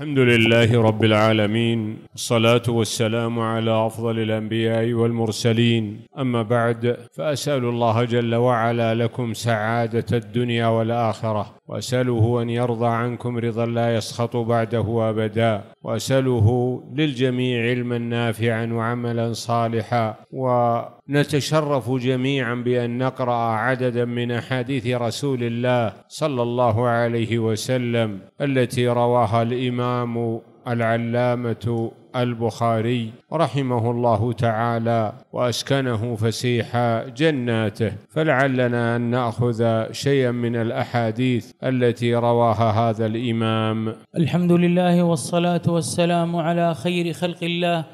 الحمد لله رب العالمين الصلاة والسلام على أفضل الأنبياء والمرسلين أما بعد فأسأل الله جل وعلا لكم سعادة الدنيا والآخرة وأسأله أن يرضى عنكم رضا لا يسخط بعده أبدا واساله للجميع علما نافعا وعملا صالحا ونتشرف جميعا بان نقرا عددا من احاديث رسول الله صلى الله عليه وسلم التي رواها الامام العلامه البخاري رحمه الله تعالى واسكنه فسيح جناته فلعلنا ان ناخذ شيئا من الاحاديث التي رواها هذا الامام الحمد لله والصلاه والسلام على خير خلق الله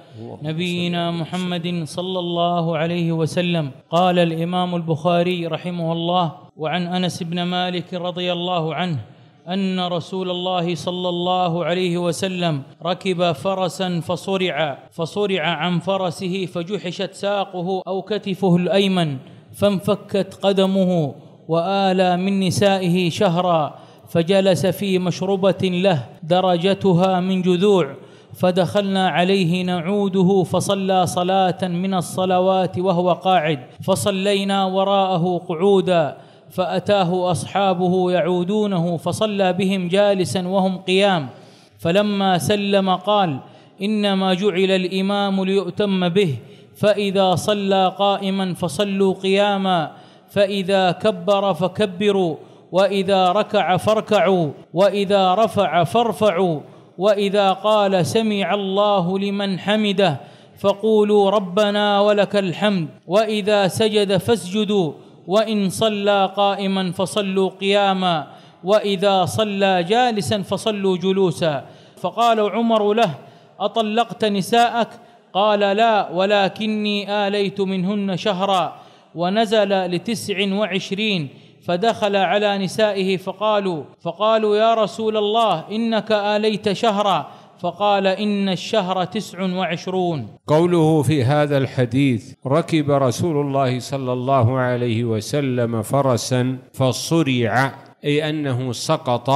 نبينا محمد صلى الله عليه وسلم قال الامام البخاري رحمه الله وعن انس بن مالك رضي الله عنه ان رسول الله صلى الله عليه وسلم ركب فرسا فصرع فصرع عن فرسه فجحشت ساقه او كتفه الايمن فانفكت قدمه والى من نسائه شهرا فجلس في مشربه له درجتها من جذوع فدخلنا عليه نعوده فصلى صلاه من الصلوات وهو قاعد فصلينا وراءه قعودا فاتاه اصحابه يعودونه فصلى بهم جالسا وهم قيام فلما سلم قال انما جعل الامام ليؤتم به فاذا صلى قائما فصلوا قياما فاذا كبر فكبروا واذا ركع فاركعوا واذا رفع فارفعوا واذا قال سمع الله لمن حمده فقولوا ربنا ولك الحمد واذا سجد فاسجدوا وان صلى قائما فصلوا قياما واذا صلى جالسا فصلوا جلوسا فقال عمر له اطلقت نساءك قال لا ولكني اليت منهن شهرا ونزل لتسع وعشرين فدخل على نسائه فقالوا فقالوا يا رسول الله انك اليت شهرا فقال إن الشهر تسع وعشرون قوله في هذا الحديث ركب رسول الله صلى الله عليه وسلم فرسا فصرع أي أنه سقط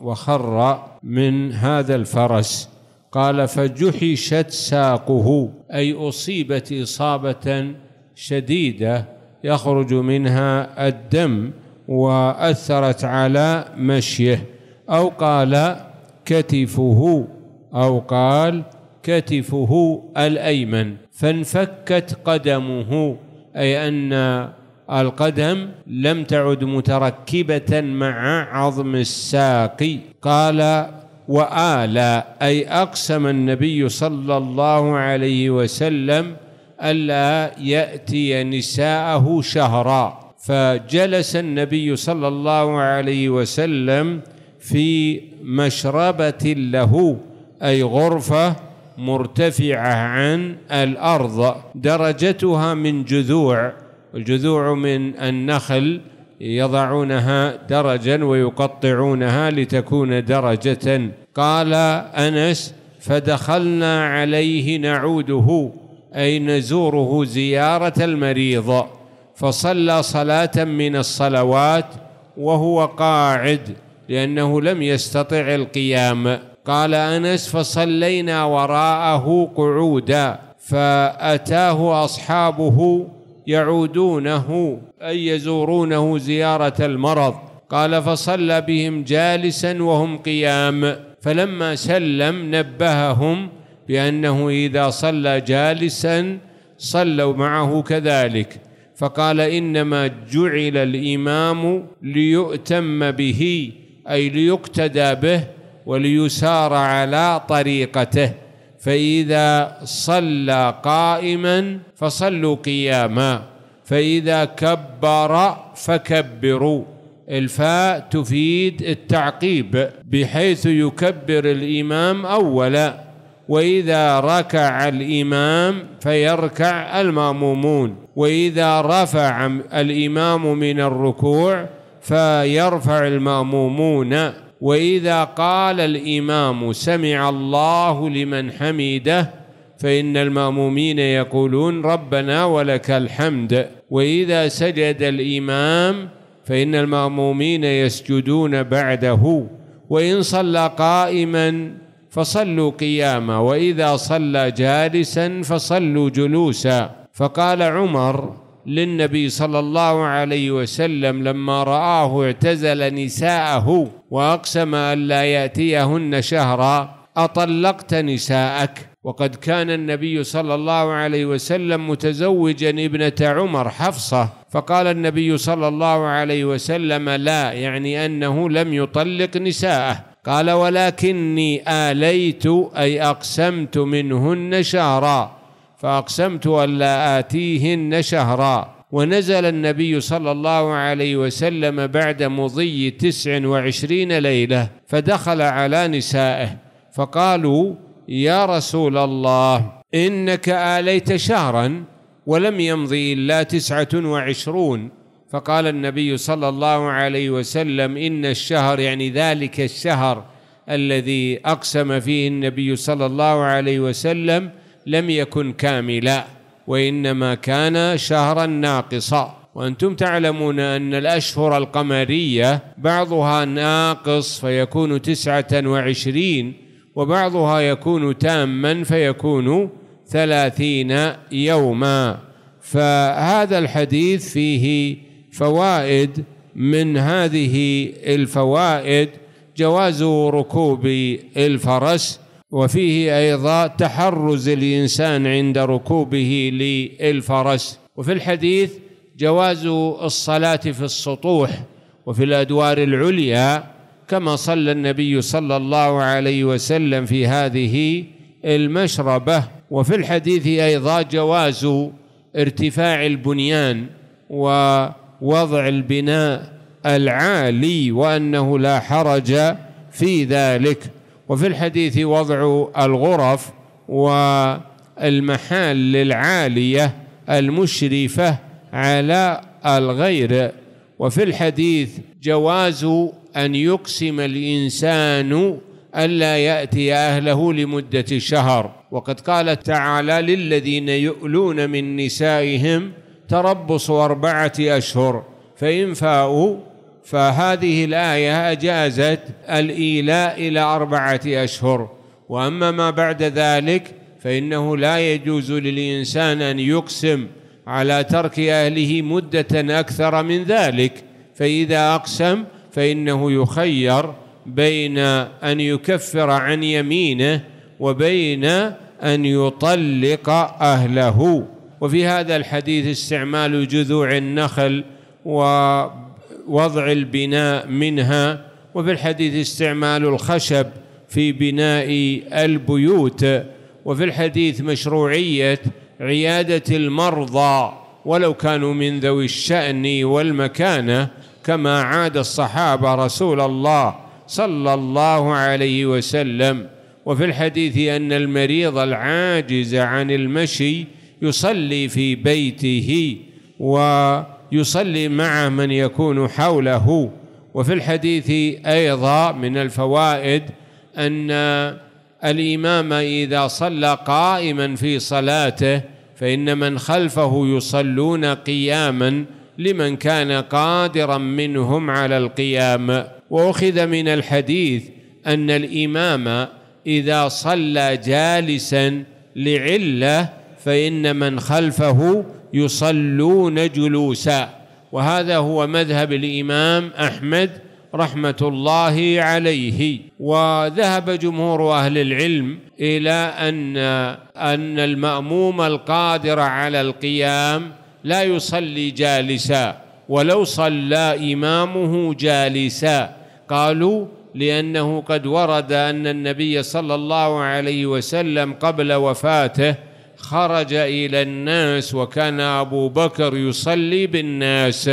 وخر من هذا الفرس قال فجحشت ساقه أي أصيبت إصابة شديدة يخرج منها الدم وأثرت على مشيه أو قال كتفه أو قال كتفه الأيمن فانفكت قدمه أي أن القدم لم تعد متركبة مع عظم الساق قال وآلى أي أقسم النبي صلى الله عليه وسلم ألا يأتي نساءه شهرا فجلس النبي صلى الله عليه وسلم في مشربة له أي غرفة مرتفعة عن الأرض درجتها من جذوع الجذوع من النخل يضعونها درجا ويقطعونها لتكون درجة قال أنس فدخلنا عليه نعوده أي نزوره زيارة المريض فصلى صلاة من الصلوات وهو قاعد لأنه لم يستطع القيام قال انس فصلينا وراءه قعودا فاتاه اصحابه يعودونه اي يزورونه زياره المرض قال فصلى بهم جالسا وهم قيام فلما سلم نبههم بانه اذا صلى جالسا صلوا معه كذلك فقال انما جعل الامام ليؤتم به اي ليقتدى به وليسار على طريقته فإذا صلى قائما فصلوا قياما فإذا كبر فكبروا الفاء تفيد التعقيب بحيث يكبر الإمام أولا وإذا ركع الإمام فيركع المامومون وإذا رفع الإمام من الركوع فيرفع المامومون واذا قال الامام سمع الله لمن حمده فان المامومين يقولون ربنا ولك الحمد واذا سجد الامام فان المامومين يسجدون بعده وان صلى قائما فصلوا قياما واذا صلى جالسا فصلوا جلوسا فقال عمر للنبي صلى الله عليه وسلم لما رآه اعتزل نساءه واقسم الا ياتيهن شهرا اطلقت نساءك وقد كان النبي صلى الله عليه وسلم متزوجا ابنه عمر حفصه فقال النبي صلى الله عليه وسلم لا يعني انه لم يطلق نساءه قال ولكني اليت اي اقسمت منهن شهرا فاقسمت الا اتيهن شهرا ونزل النبي صلى الله عليه وسلم بعد مضي تسع وعشرين ليلة فدخل على نسائه فقالوا يا رسول الله إنك آليت شهرا ولم يمضي إلا تسعة وعشرون فقال النبي صلى الله عليه وسلم إن الشهر يعني ذلك الشهر الذي أقسم فيه النبي صلى الله عليه وسلم لم يكن كاملا وإنما كان شهرا ناقصا وأنتم تعلمون أن الأشهر القمرية بعضها ناقص فيكون تسعة وعشرين وبعضها يكون تاما فيكون ثلاثين يوما فهذا الحديث فيه فوائد من هذه الفوائد جواز ركوب الفرس وفيه أيضا تحرز الإنسان عند ركوبه للفرس وفي الحديث جواز الصلاة في السطوح وفي الأدوار العليا كما صلى النبي صلى الله عليه وسلم في هذه المشربة وفي الحديث أيضا جواز ارتفاع البنيان ووضع البناء العالي وأنه لا حرج في ذلك وفي الحديث وضع الغرف والمحال العالية المشرفة على الغير وفي الحديث جواز أن يقسم الإنسان ألا يأتي أهله لمدة شهر وقد قال تعالى للذين يؤلون من نسائهم تربص أربعة أشهر فإن فاؤوا فهذه الآية أجازت الإيلاء إلى أربعة أشهر وأما ما بعد ذلك فإنه لا يجوز للإنسان أن يقسم على ترك أهله مدة أكثر من ذلك فإذا أقسم فإنه يخير بين أن يكفر عن يمينه وبين أن يطلق أهله وفي هذا الحديث استعمال جذوع النخل و وضع البناء منها وفي الحديث استعمال الخشب في بناء البيوت وفي الحديث مشروعية عيادة المرضى ولو كانوا من ذوي الشأن والمكانة كما عاد الصحابة رسول الله صلى الله عليه وسلم وفي الحديث أن المريض العاجز عن المشي يصلي في بيته و يصلي مع من يكون حوله وفي الحديث أيضا من الفوائد أن الإمام إذا صلى قائما في صلاته فإن من خلفه يصلون قياما لمن كان قادرا منهم على القيام وأخذ من الحديث أن الإمام إذا صلى جالسا لعلة فإن من خلفه يصلون جلوسا وهذا هو مذهب الإمام أحمد رحمة الله عليه وذهب جمهور أهل العلم إلى أن أن المأموم القادر على القيام لا يصلي جالسا ولو صلى إمامه جالسا قالوا لأنه قد ورد أن النبي صلى الله عليه وسلم قبل وفاته خرج إلى الناس وكان أبو بكر يصلي بالناس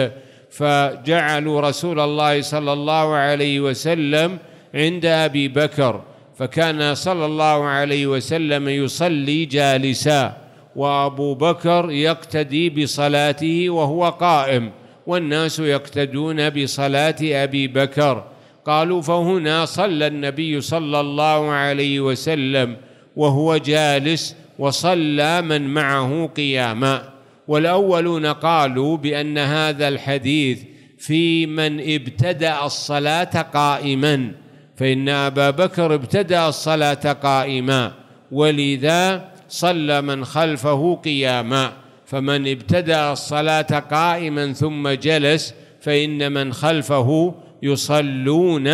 فجعلوا رسول الله صلى الله عليه وسلم عند أبي بكر فكان صلى الله عليه وسلم يصلي جالسا وأبو بكر يقتدي بصلاته وهو قائم والناس يقتدون بصلاة أبي بكر قالوا فهنا صلى النبي صلى الله عليه وسلم وهو جالس وصلى من معه قياما والأولون قالوا بأن هذا الحديث في من ابتدأ الصلاة قائما فإن أبا بكر ابتدأ الصلاة قائما ولذا صلى من خلفه قياما فمن ابتدأ الصلاة قائما ثم جلس فإن من خلفه يصلون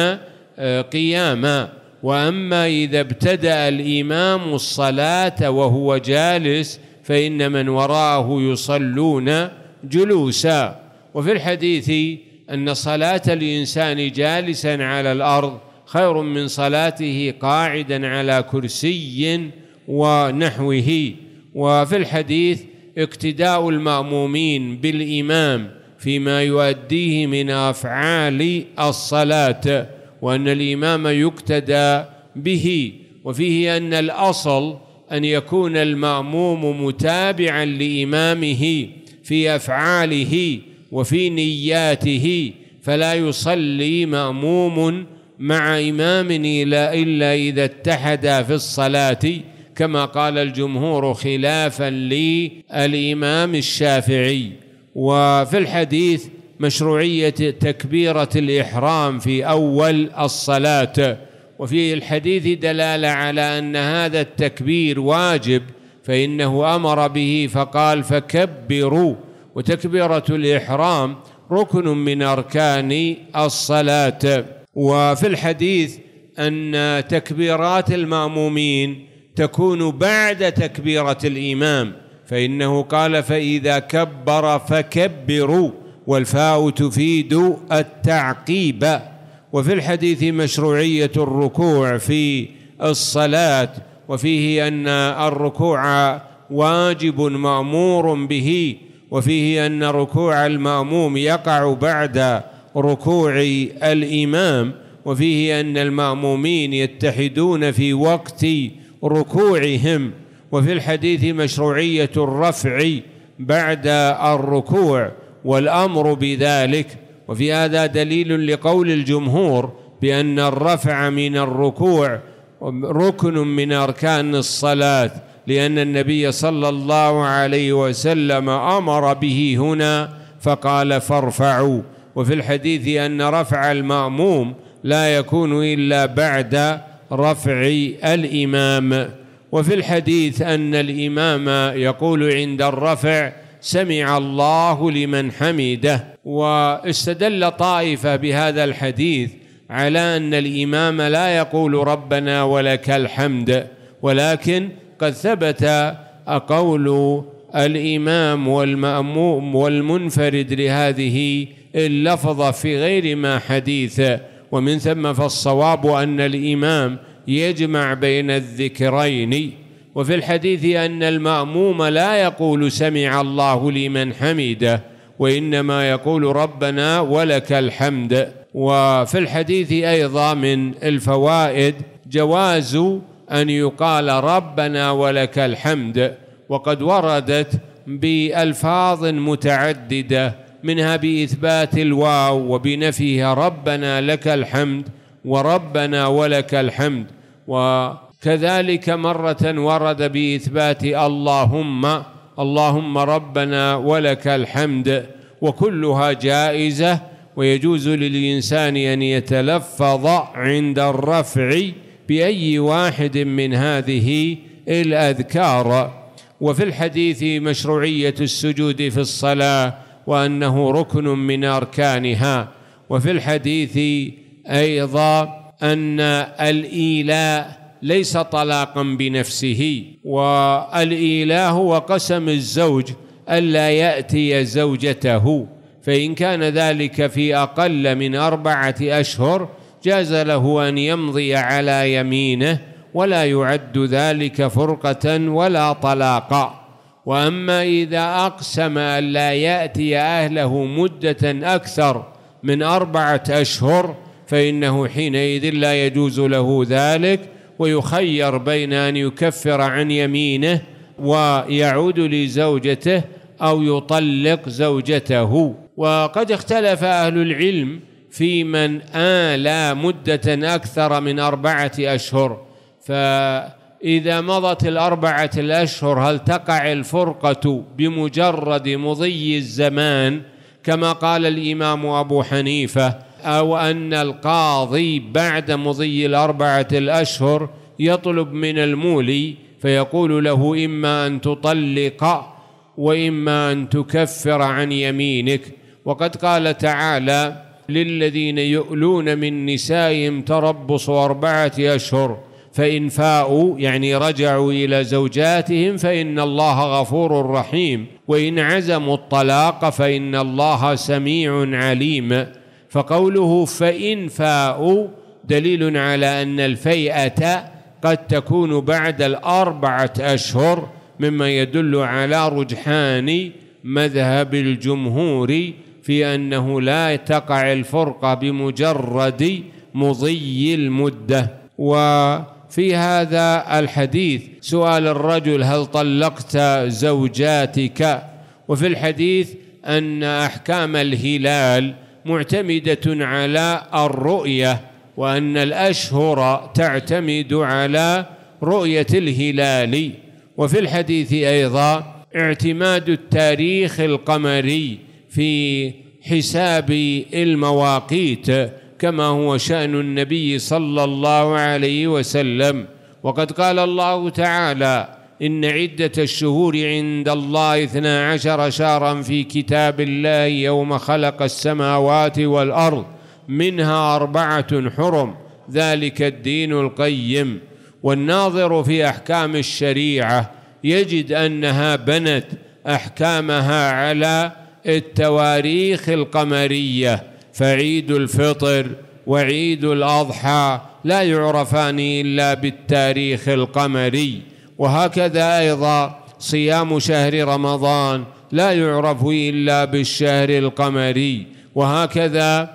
آه، قياما واما اذا ابتدا الامام الصلاه وهو جالس فان من وراءه يصلون جلوسا وفي الحديث ان صلاه الانسان جالسا على الارض خير من صلاته قاعدا على كرسي ونحوه وفي الحديث اقتداء المامومين بالامام فيما يؤديه من افعال الصلاه وأن الإمام يقتدى به وفيه أن الأصل أن يكون المأموم متابعا لإمامه في أفعاله وفي نياته فلا يصلي مأموم مع إمام إلا إذا اتحدا في الصلاة كما قال الجمهور خلافا للإمام الشافعي وفي الحديث مشروعية تكبيرة الإحرام في أول الصلاة وفي الحديث دلالة على أن هذا التكبير واجب فإنه أمر به فقال فكبروا وتكبيرة الإحرام ركن من أركان الصلاة وفي الحديث أن تكبيرات المامومين تكون بعد تكبيرة الإمام فإنه قال فإذا كبر فكبروا والفاء تفيد التعقيب وفي الحديث مشروعية الركوع في الصلاة وفيه أن الركوع واجب مأمور به وفيه أن ركوع المأموم يقع بعد ركوع الإمام وفيه أن المأمومين يتحدون في وقت ركوعهم وفي الحديث مشروعية الرفع بعد الركوع والأمر بذلك وفي هذا دليل لقول الجمهور بأن الرفع من الركوع ركن من أركان الصلاة لأن النبي صلى الله عليه وسلم أمر به هنا فقال فارفعوا وفي الحديث أن رفع المأموم لا يكون إلا بعد رفع الإمام وفي الحديث أن الإمام يقول عند الرفع سمع الله لمن حمده واستدل طائفة بهذا الحديث على أن الإمام لا يقول ربنا ولك الحمد ولكن قد ثبت قول الإمام والمأموم والمنفرد لهذه اللفظة في غير ما حديث ومن ثم فالصواب أن الإمام يجمع بين الذكرين وفي الحديث أن المأموم لا يقول سمع الله لمن حمده وإنما يقول ربنا ولك الحمد وفي الحديث أيضا من الفوائد جواز أن يقال ربنا ولك الحمد وقد وردت بألفاظ متعددة منها بإثبات الواو وبنفيها ربنا لك الحمد وربنا ولك الحمد و كذلك مرة ورد بإثبات اللهم اللهم ربنا ولك الحمد وكلها جائزة ويجوز للإنسان أن يتلفظ عند الرفع بأي واحد من هذه الأذكار وفي الحديث مشروعية السجود في الصلاة وأنه ركن من أركانها وفي الحديث أيضا أن الإيلاء ليس طلاقا بنفسه والإله وقسم الزوج ألا يأتي زوجته فإن كان ذلك في أقل من أربعة أشهر جاز له أن يمضي على يمينه ولا يعد ذلك فرقة ولا طلاقا وأما إذا أقسم ألا يأتي أهله مدة أكثر من أربعة أشهر فإنه حينئذ لا يجوز له ذلك ويخير بين أن يكفر عن يمينه ويعود لزوجته أو يطلق زوجته وقد اختلف أهل العلم في من آلى مدة أكثر من أربعة أشهر فإذا مضت الأربعة الأشهر هل تقع الفرقة بمجرد مضي الزمان كما قال الإمام أبو حنيفة أو أن القاضي بعد مضي الأربعة الأشهر يطلب من المولي فيقول له إما أن تطلق وإما أن تكفر عن يمينك وقد قال تعالى للذين يؤلون من نسائهم تربص أربعة أشهر فإن فاءوا يعني رجعوا إلى زوجاتهم فإن الله غفور رحيم وإن عزموا الطلاق فإن الله سميع عليم فقوله فإن فاءوا دليل على أن الفيئة قد تكون بعد الأربعة أشهر مما يدل على رجحان مذهب الجمهور في أنه لا تقع الفرقة بمجرد مضي المدة وفي هذا الحديث سؤال الرجل هل طلقت زوجاتك وفي الحديث أن أحكام الهلال معتمدة على الرؤية وأن الأشهر تعتمد على رؤية الهلال وفي الحديث أيضا اعتماد التاريخ القمري في حساب المواقيت كما هو شأن النبي صلى الله عليه وسلم وقد قال الله تعالى إن عدة الشهور عند الله اثنا عشر شهرا في كتاب الله يوم خلق السماوات والأرض منها أربعة حرم ذلك الدين القيم والناظر في أحكام الشريعة يجد أنها بنت أحكامها على التواريخ القمرية فعيد الفطر وعيد الأضحى لا يعرفان إلا بالتاريخ القمري وهكذا أيضا صيام شهر رمضان لا يعرف إلا بالشهر القمري وهكذا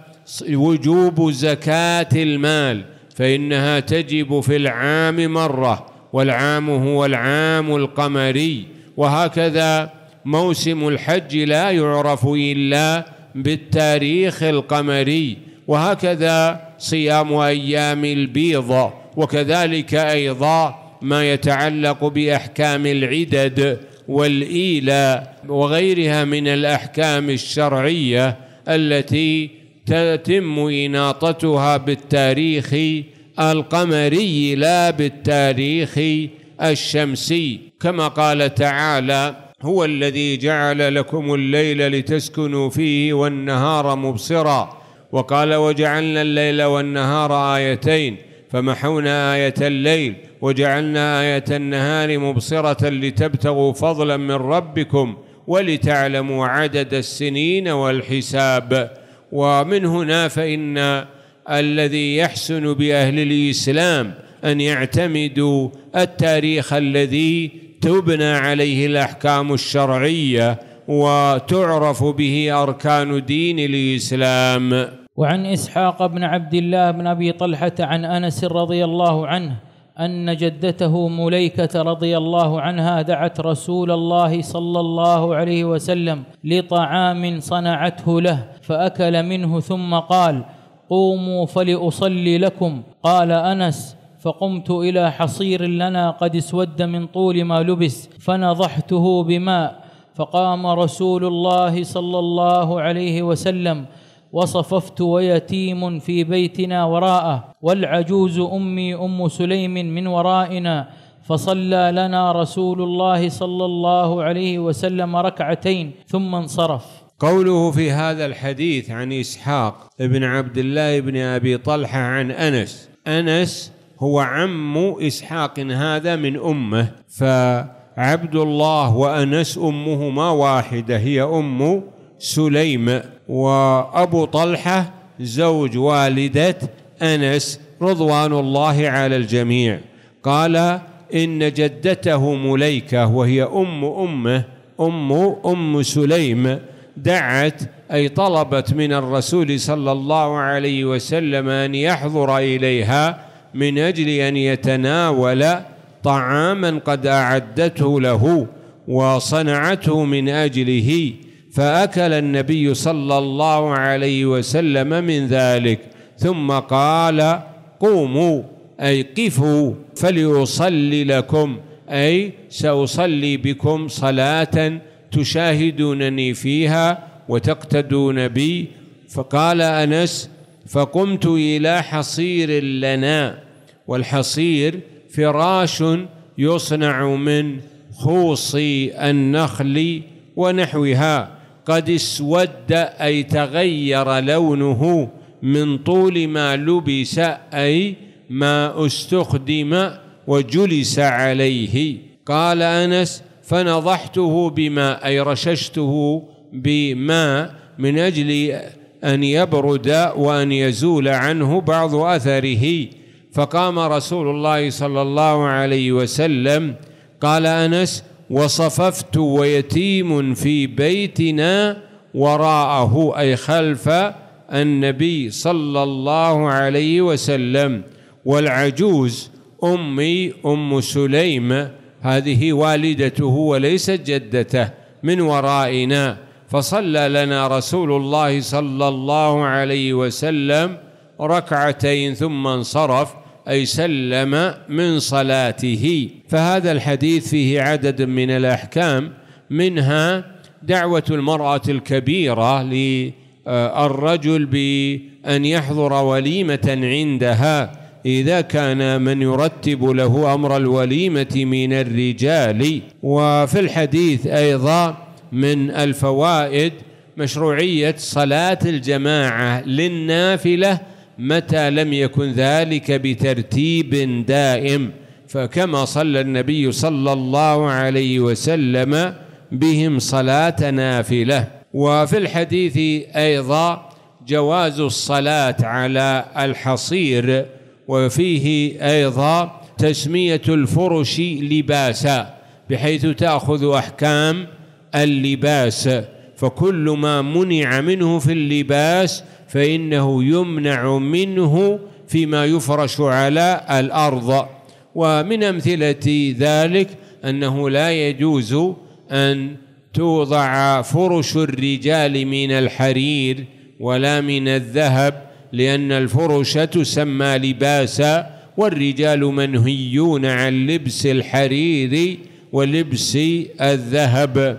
وجوب زكاة المال فإنها تجب في العام مرة والعام هو العام القمري وهكذا موسم الحج لا يعرف إلا بالتاريخ القمري وهكذا صيام أيام البيضة وكذلك أيضا ما يتعلق باحكام العدد والايلى وغيرها من الاحكام الشرعيه التي تتم اناطتها بالتاريخ القمري لا بالتاريخ الشمسي كما قال تعالى هو الذي جعل لكم الليل لتسكنوا فيه والنهار مبصرا وقال وجعلنا الليل والنهار ايتين فمحونا ايه الليل وجعلنا آية النهار مبصرة لتبتغوا فضلا من ربكم ولتعلموا عدد السنين والحساب ومن هنا فإن الذي يحسن بأهل الإسلام أن يعتمدوا التاريخ الذي تبنى عليه الأحكام الشرعية وتعرف به أركان دين الإسلام وعن إسحاق بن عبد الله بن أبي طلحة عن أنس رضي الله عنه ان جدته مليكه رضي الله عنها دعت رسول الله صلى الله عليه وسلم لطعام صنعته له فاكل منه ثم قال قوموا فلاصلي لكم قال انس فقمت الى حصير لنا قد اسود من طول ما لبس فنضحته بماء فقام رسول الله صلى الله عليه وسلم وصففت ويتيم في بيتنا وراءه والعجوز امي ام سليم من ورائنا فصلى لنا رسول الله صلى الله عليه وسلم ركعتين ثم انصرف قوله في هذا الحديث عن اسحاق ابن عبد الله بن ابي طلحه عن انس انس هو عم اسحاق هذا من امه فعبد الله وانس امهما واحده هي ام سليم وأبو طلحة زوج والدة أنس رضوان الله على الجميع قال إن جدته مليكة وهي أم أمه أم أم سليم دعت أي طلبت من الرسول صلى الله عليه وسلم أن يحضر إليها من أجل أن يتناول طعاما قد أعدته له وصنعته من أجله فأكل النبي صلى الله عليه وسلم من ذلك ثم قال قوموا أي قفوا فليصلي لكم أي سأصلي بكم صلاة تشاهدونني فيها وتقتدون بي فقال أنس فقمت إلى حصير لنا والحصير فراش يصنع من خوص النخل ونحوها قد اسود أي تغير لونه من طول ما لبس أي ما استخدم وجلس عليه قال أنس فنضحته بماء أي رششته بماء من أجل أن يبرد وأن يزول عنه بعض أثره فقام رسول الله صلى الله عليه وسلم قال أنس وصففت ويتيم في بيتنا وراءه أي خلف النبي صلى الله عليه وسلم والعجوز أمي أم سليمة هذه والدته وليست جدته من ورائنا فصلى لنا رسول الله صلى الله عليه وسلم ركعتين ثم انصرف أي سلم من صلاته فهذا الحديث فيه عدد من الأحكام منها دعوة المرأة الكبيرة للرجل بأن يحضر وليمة عندها إذا كان من يرتب له أمر الوليمة من الرجال وفي الحديث أيضا من الفوائد مشروعية صلاة الجماعة للنافلة متى لم يكن ذلك بترتيب دائم فكما صلى النبي صلى الله عليه وسلم بهم صلاة نافلة وفي الحديث أيضا جواز الصلاة على الحصير وفيه أيضا تسمية الفرش لباسا بحيث تأخذ أحكام اللباس فكل ما منع منه في اللباس فإنه يمنع منه فيما يفرش على الأرض ومن أمثلة ذلك أنه لا يجوز أن توضع فرش الرجال من الحرير ولا من الذهب لأن الفرش تسمى لباسا والرجال منهيون عن لبس الحرير ولبس الذهب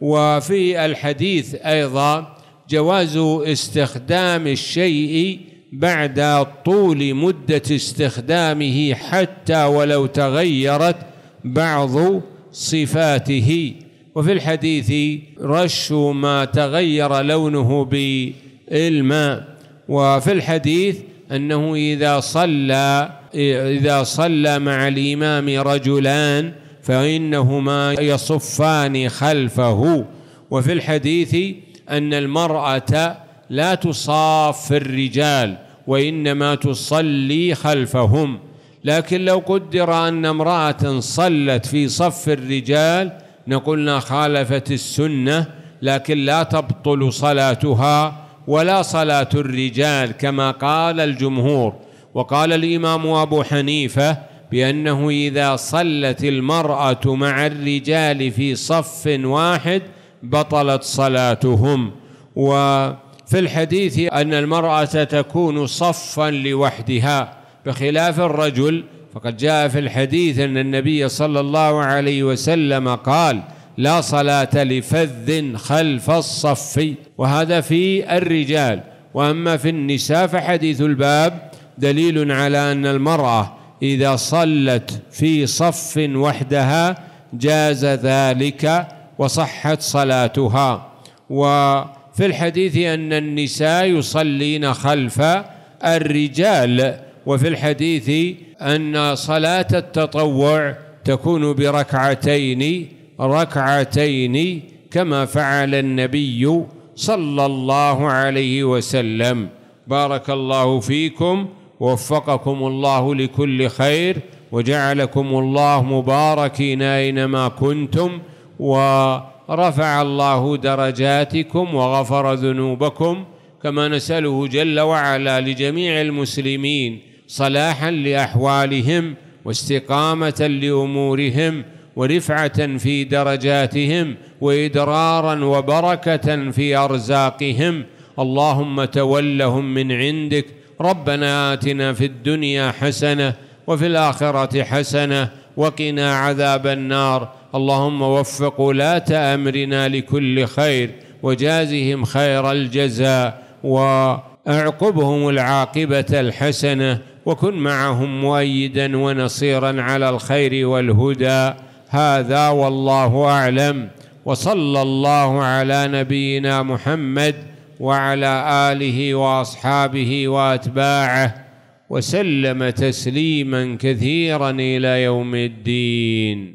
وفي الحديث أيضا جواز استخدام الشيء بعد طول مدة استخدامه حتى ولو تغيرت بعض صفاته وفي الحديث رش ما تغير لونه بالماء وفي الحديث أنه إذا صلى إذا صلى مع الإمام رجلان فإنهما يصفان خلفه وفي الحديث أن المرأة لا تصاف الرجال وإنما تصلي خلفهم لكن لو قدر أن امرأة صلت في صف الرجال نقولنا خالفت السنة لكن لا تبطل صلاتها ولا صلاة الرجال كما قال الجمهور وقال الإمام أبو حنيفة بأنه إذا صلت المرأة مع الرجال في صف واحد بطلت صلاتهم وفي الحديث أن المرأة تكون صفا لوحدها بخلاف الرجل فقد جاء في الحديث أن النبي صلى الله عليه وسلم قال لا صلاة لفذ خلف الصف وهذا في الرجال وأما في النساء فحديث الباب دليل على أن المرأة إذا صلت في صف وحدها جاز ذلك وصحت صلاتها وفي الحديث أن النساء يصلين خلف الرجال وفي الحديث أن صلاة التطوع تكون بركعتين ركعتين كما فعل النبي صلى الله عليه وسلم بارك الله فيكم ووفقكم الله لكل خير وجعلكم الله مباركين أينما كنتم ورفع الله درجاتكم وغفر ذنوبكم كما نسأله جل وعلا لجميع المسلمين صلاحا لأحوالهم واستقامة لأمورهم ورفعة في درجاتهم وإدرارا وبركة في أرزاقهم اللهم تولهم من عندك ربنا آتنا في الدنيا حسنة وفي الآخرة حسنة وقنا عذاب النار اللهم وفق ولاة أمرنا لكل خير وجازهم خير الجزاء وأعقبهم العاقبة الحسنة وكن معهم مؤيدا ونصيرا على الخير والهدى هذا والله أعلم وصلى الله على نبينا محمد وعلى آله وأصحابه وأتباعه وسلم تسليما كثيرا إلى يوم الدين